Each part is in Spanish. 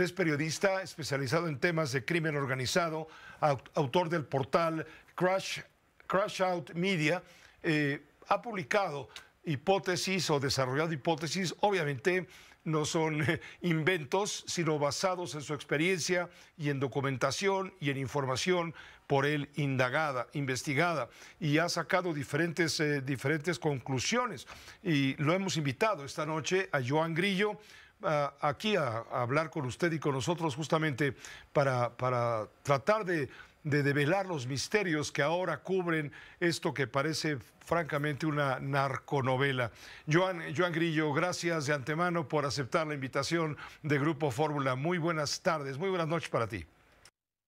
es periodista especializado en temas de crimen organizado, autor del portal Crash, Crash Out Media. Eh, ha publicado hipótesis o desarrollado hipótesis, obviamente no son eh, inventos, sino basados en su experiencia y en documentación y en información por él indagada, investigada, y ha sacado diferentes, eh, diferentes conclusiones. Y lo hemos invitado esta noche a Joan Grillo aquí a, hablar con usted y con nosotros justamente para, para tratar de, develar los misterios que ahora cubren esto que parece francamente una narconovela. Joan, Joan Grillo, gracias de antemano por aceptar la invitación de Grupo Fórmula. Muy buenas tardes, muy buenas noches para ti.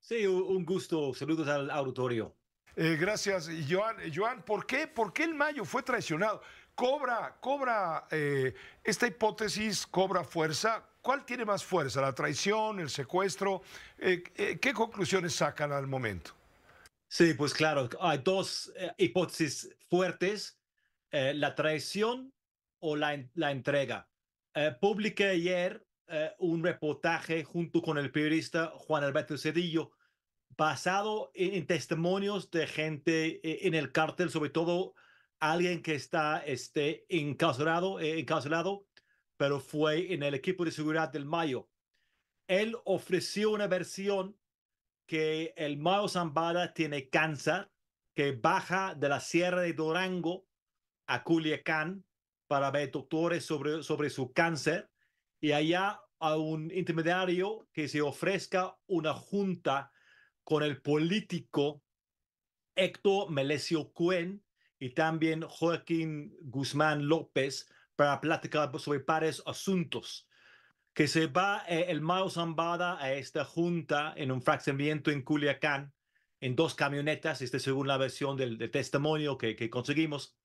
Sí, un gusto. Saludos al auditorio. Eh, gracias, Joan. Joan, ¿por qué? ¿Por qué el Mayo fue traicionado? cobra, cobra eh, esta hipótesis, cobra fuerza. ¿Cuál tiene más fuerza? ¿La traición, el secuestro? Eh, eh, ¿Qué conclusiones sacan al momento? Sí, pues claro, hay dos hipótesis fuertes, la traición o la, la entrega. publiqué ayer un reportaje junto con el periodista Juan Alberto Cedillo, basado en testimonios de gente en el cártel, sobre todo alguien que está este, encarcelado, eh, pero fue en el equipo de seguridad del Mayo. Él ofreció una versión que el Mayo Zambada tiene cáncer, que baja de la Sierra de Durango a Culiacán para ver doctores sobre, sobre su cáncer y allá a un intermediario que se ofrezca una junta con el político Héctor Melesio Cuen, y también Joaquín Guzmán López para platicar sobre varios asuntos. Que se va eh, el Mao Zambada a esta junta en un fraccionamiento en Culiacán, en dos camionetas, este según la versión del, testimonio que, conseguimos,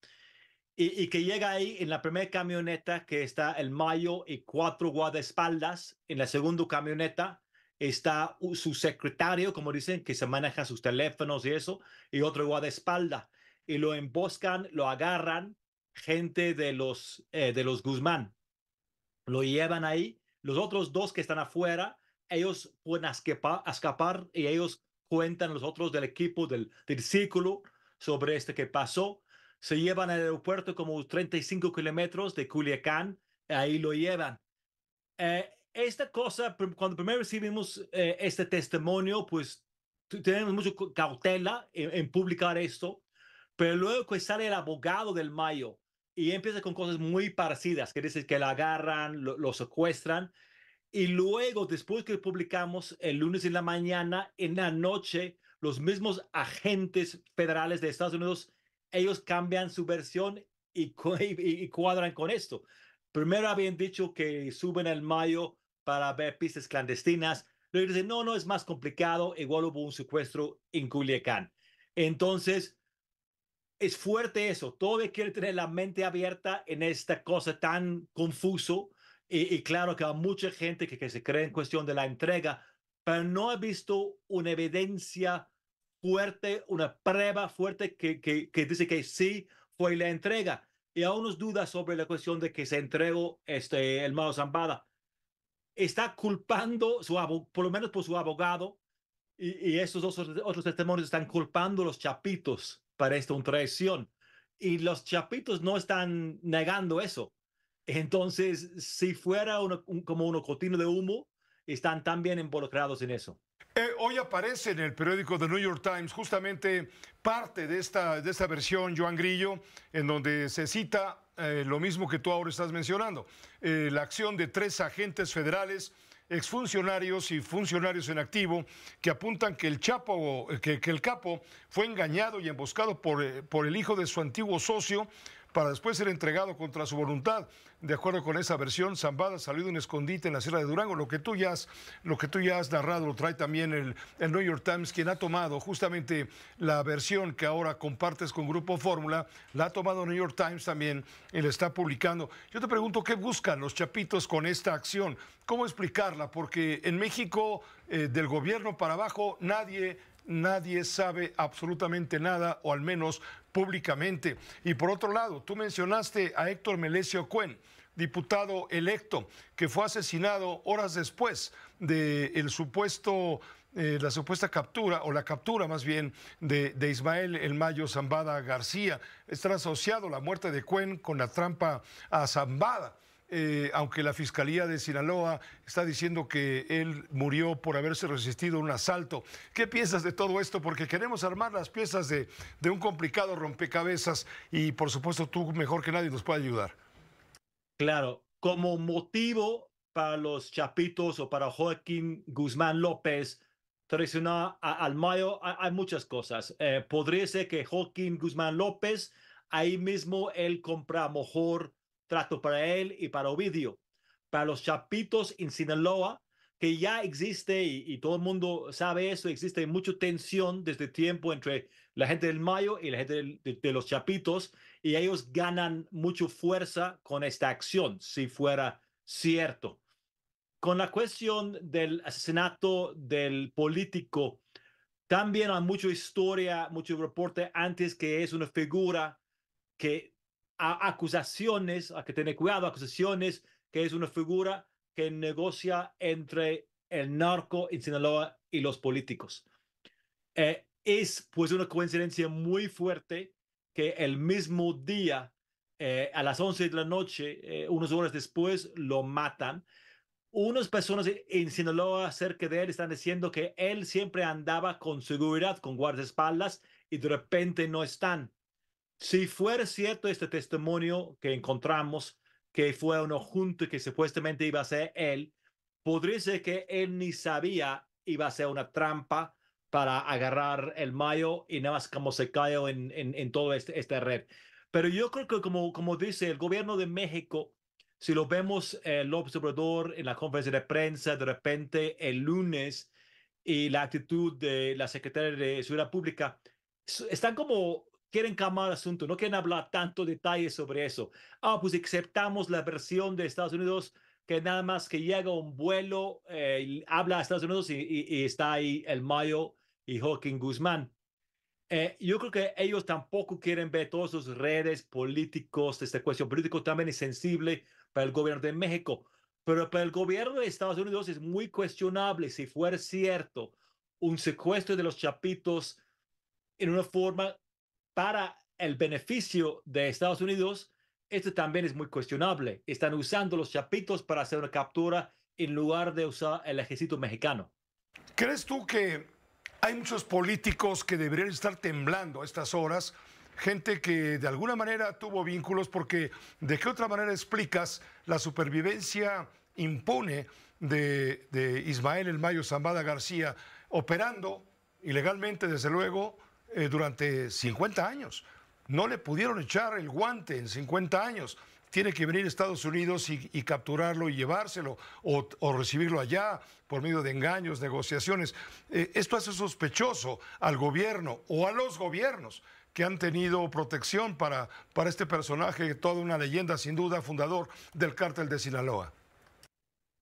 y, y, que llega ahí en la primera camioneta que está el Mayo y cuatro guardaespaldas, en la segunda camioneta está su secretario, como dicen, que se maneja sus teléfonos y eso, y otro guardaespalda y lo emboscan, lo agarran gente de los, eh, de los Guzmán. Lo llevan ahí. Los otros dos que están afuera, ellos pueden escapar, escapar y ellos cuentan los otros del equipo, del, círculo, sobre este que pasó. Se llevan al aeropuerto como 35 kilómetros de Culiacán, ahí lo llevan. Eh, esta cosa, cuando primero recibimos eh, este testimonio, pues tenemos mucha cautela en, publicar esto, pero luego sale el abogado del Mayo y empieza con cosas muy parecidas, que dice que la agarran, lo, secuestran. Y luego, después que publicamos el lunes en la mañana, en la noche, los mismos agentes federales de Estados Unidos, ellos cambian su versión y, cuadran con esto. Primero habían dicho que suben el mayo para ver pistas clandestinas. Luego dicen, no, no, es más complicado. Igual hubo un secuestro en Culiacán. Entonces, es fuerte eso. Todo quiere tener la mente abierta en esta cosa tan confuso. Y, claro que hay mucha gente que, que, se cree en cuestión de la entrega, pero no ha visto una evidencia fuerte, una prueba fuerte que, que, dice que sí fue la entrega. Y aún nos dudas sobre la cuestión de que se entregó este, el Mao Zambada. Está culpando, su por lo menos por su abogado, y, y estos otros, otros testimonios están culpando los chapitos para una traición. Y los chapitos no están negando eso. Entonces, si fuera como un cotino de humo, están también involucrados en eso. Eh, hoy aparece en el periódico The New York Times justamente parte de esta, de esta versión, Joan Grillo, en donde se cita eh, lo mismo que tú ahora estás mencionando, eh, la acción de tres agentes federales exfuncionarios y funcionarios en activo que apuntan que el Chapo, eh, que, el Capo fue engañado y emboscado por, eh, por el hijo de su antiguo socio para después ser entregado contra su voluntad. De acuerdo con esa versión, Zambada salió de un escondite en la Sierra de Durango. Lo que tú ya has, lo que tú ya has narrado lo trae también el, New York Times, quien ha tomado justamente la versión que ahora compartes con Grupo Fórmula, la ha tomado New York Times también y la está publicando. Yo te pregunto, ¿qué buscan los chapitos con esta acción? ¿Cómo explicarla? Porque en México, eh, del gobierno para abajo, nadie nadie sabe absolutamente nada, o al menos públicamente. Y por otro lado, tú mencionaste a Héctor Melesio Cuen diputado electo, que fue asesinado horas después de supuesto eh, la supuesta captura, o la captura más bien, de, Ismael El Mayo Zambada García. Está asociado la muerte de Cuen con la trampa a Zambada. Eh, aunque la Fiscalía de Sinaloa está diciendo que él murió por haberse resistido a un asalto. ¿Qué piensas de todo esto? Porque queremos armar las piezas de, un complicado rompecabezas y por supuesto tú mejor que nadie nos puedes ayudar. Claro, como motivo para los chapitos o para Joaquín Guzmán López traicionar al Mayo, hay muchas cosas. Eh, podría ser que Joaquín Guzmán López, ahí mismo él compra mejor trato para él y para Ovidio, para los chapitos en Sinaloa, que ya existe y, todo el mundo sabe eso, existe mucha tensión desde tiempo entre la gente del Mayo y la gente de, de, los Chapitos, y ellos ganan mucha fuerza con esta acción, si fuera cierto. Con la cuestión del asesinato del político, también hay mucha historia, mucho reporte antes que es una figura que acusaciones, hay que tener cuidado, acusaciones, que es una figura que negocia entre el narco en Sinaloa y los políticos. Eh, es pues una coincidencia muy fuerte que el mismo día, eh, a las 11 de la noche, eh, unos unas horas después, lo matan. Unas personas en Sinaloa cerca de él están diciendo que él siempre andaba con seguridad, con guardaespaldas, y de repente no están. Si fuera cierto este testimonio que encontramos, que fue uno junto que supuestamente iba a ser él, podría ser que él ni sabía iba a ser una trampa para agarrar el mayo y nada más como se cayó en, en, en toda este, esta red. Pero yo creo que como, como dice el gobierno de México, si lo vemos eh, el observador en la conferencia de prensa de repente el lunes y la actitud de la secretaria de Seguridad Pública, están como quieren calmar el asunto, no quieren hablar tanto detalle sobre eso. Ah, pues aceptamos la versión de Estados Unidos que nada más que llega un vuelo, eh, habla a Estados Unidos y, y, está ahí el Mayo y Joaquín Guzmán. Eh, yo creo que ellos tampoco quieren ver todas sus redes políticos, esta cuestión política también es sensible para el gobierno de México, pero para el gobierno de Estados Unidos es muy cuestionable si fuera cierto un secuestro de los chapitos en una forma para el beneficio de Estados Unidos, esto también es muy cuestionable. Están usando los chapitos para hacer una captura en lugar de usar el ejército mexicano. ¿Crees tú que hay muchos políticos que deberían estar temblando a estas horas? Gente que de alguna manera tuvo vínculos porque ¿de qué otra manera explicas la supervivencia impune de, Ismael El Mayo Zambada García operando ilegalmente, desde luego, eh, durante 50 años. No le pudieron echar el guante en 50 años. Tiene que venir a Estados Unidos y, capturarlo y llevárselo o, recibirlo allá por medio de engaños, negociaciones. Eh, esto hace sospechoso al gobierno o a los gobiernos que han tenido protección para, para este personaje, toda una leyenda sin duda, fundador del cártel de Sinaloa.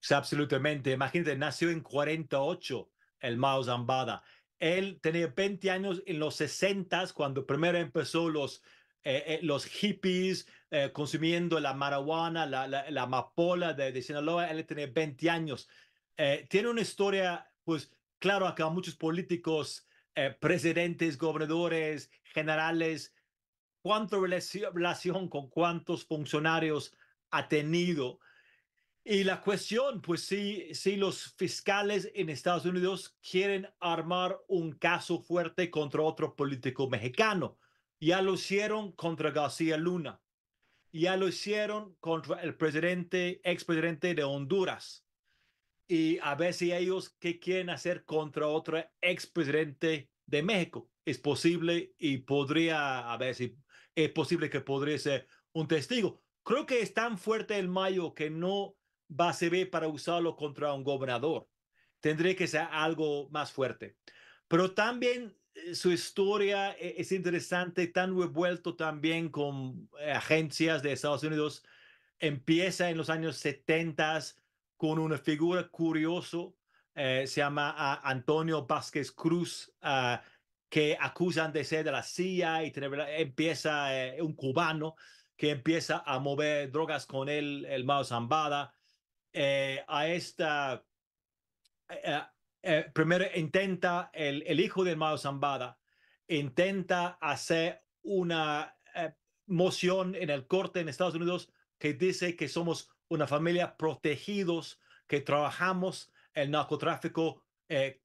Sí, absolutamente. Imagínate, nació en 48 el Mao Zambada él tenía 20 años en los 60 cuando primero empezó los, eh, eh, los hippies eh, consumiendo la marihuana, la, la, amapola de, Sinaloa, él tenía 20 años. tiene una historia, pues claro, acá muchos políticos, presidentes, gobernadores, generales, ¿cuánta relación con cuántos funcionarios ha tenido? Y la cuestión, pues si, si los fiscales en Estados Unidos quieren armar un caso fuerte contra otro político mexicano, ya lo hicieron contra García Luna, ya lo hicieron contra el presidente, expresidente de Honduras. Y a ver si ellos qué quieren hacer contra otro expresidente de México. Es posible y podría, a ver si es posible que podría ser un testigo. Creo que es tan fuerte el mayo que no base B para usarlo contra un gobernador. Tendría que ser algo más fuerte. Pero también eh, su historia eh, es interesante, tan revuelto también con eh, agencias de Estados Unidos. Empieza en los años 70 con una figura curioso, se llama ah, Antonio Vázquez Cruz, ah, que acusan de ser de la CIA y empieza un cubano que empieza a mover drogas con él, el Mao Zambada, eh, a esta, eh, eh, primero intenta el, el, hijo de Mao Zambada, intenta hacer una eh, moción en el corte en Estados Unidos que dice que somos una familia protegidos, que trabajamos el narcotráfico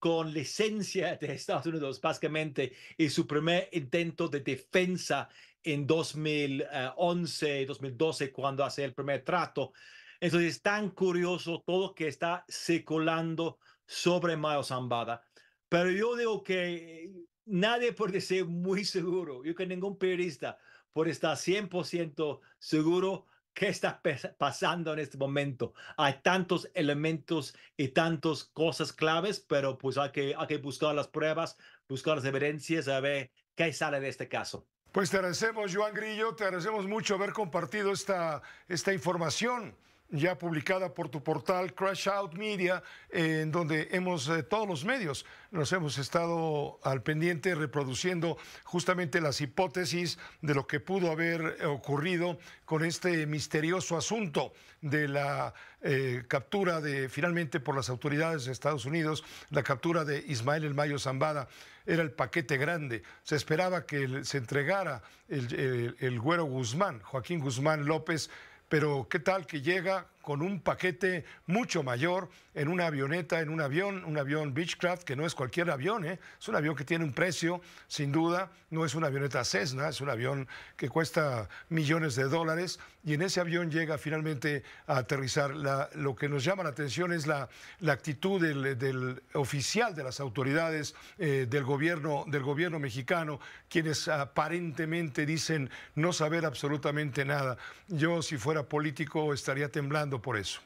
con licencia de Estados Unidos, básicamente, y su primer intento de defensa en 2011, 2012, cuando hace el primer trato, entonces es tan curioso todo que está circulando sobre Mayo Zambada. Pero yo digo que nadie puede ser muy seguro. Yo que ningún periodista puede estar 100% seguro qué está pasando en este momento. Hay tantos elementos y tantas cosas claves, pero pues hay que, hay que buscar las pruebas, buscar las evidencias, a ver qué sale de este caso. Pues te agradecemos, Joan Grillo, te agradecemos mucho haber compartido esta, esta información ya publicada por tu portal Crash Out Media, en donde hemos, eh, todos los medios, nos hemos estado al pendiente reproduciendo justamente las hipótesis de lo que pudo haber ocurrido con este misterioso asunto de la eh, captura de, finalmente por las autoridades de Estados Unidos, la captura de Ismael El Mayo Zambada. Era el paquete grande. Se esperaba que se entregara el güero Guzmán, Joaquín Guzmán López, pero qué tal que llega con un paquete mucho mayor en una avioneta, en un avión, un avión Beechcraft, que no es cualquier avión, ¿eh? es un avión que tiene un precio, sin duda, no es una avioneta Cessna, es un avión que cuesta millones de dólares, y en ese avión llega finalmente a aterrizar. lo que nos llama la atención es la, la actitud del, oficial de las autoridades eh, del, gobierno, del gobierno mexicano, quienes aparentemente dicen no saber absolutamente nada. Yo, si fuera político, estaría temblando por eso.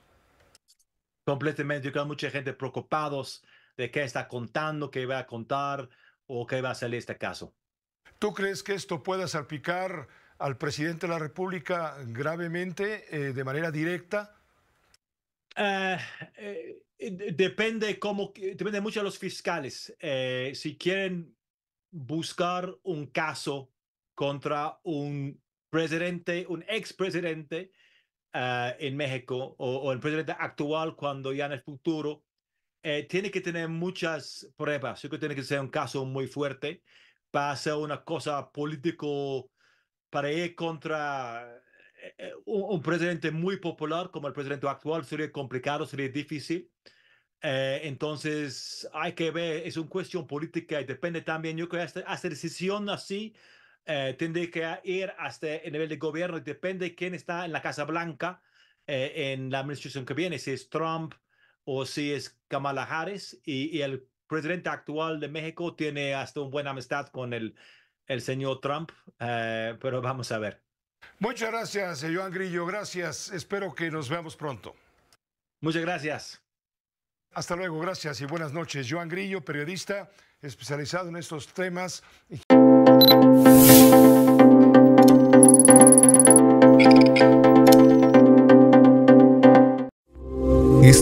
Completamente, yo creo que mucha gente preocupados de qué está contando, qué va a contar o qué va a salir este caso. ¿Tú crees que esto pueda salpicar al presidente de la República gravemente, eh, de manera directa? Eh, eh, depende depende mucho de los fiscales. si quieren buscar un caso contra un presidente, un expresidente, Ah, en México o, el presidente actual cuando ya en el futuro, eh, tiene que tener muchas pruebas. Yo creo que tiene que ser un caso muy fuerte para hacer una cosa político para ir contra eh, eh, un, presidente muy popular como el presidente actual sería complicado, sería difícil. entonces hay que ver, es una cuestión política y depende también, yo creo que hacer esta decisión así eh, que ir hasta el nivel de gobierno, depende quién está en la Casa Blanca eh, en la administración que viene, si es Trump o si es Kamala Harris, y, el presidente actual de México tiene hasta una buena amistad con el, el señor Trump, eh, pero vamos a ver. Muchas gracias, eh, Joan Grillo, gracias, espero que nos veamos pronto. Muchas gracias. Hasta luego, gracias y buenas noches. Joan Grillo, periodista especializado en estos temas.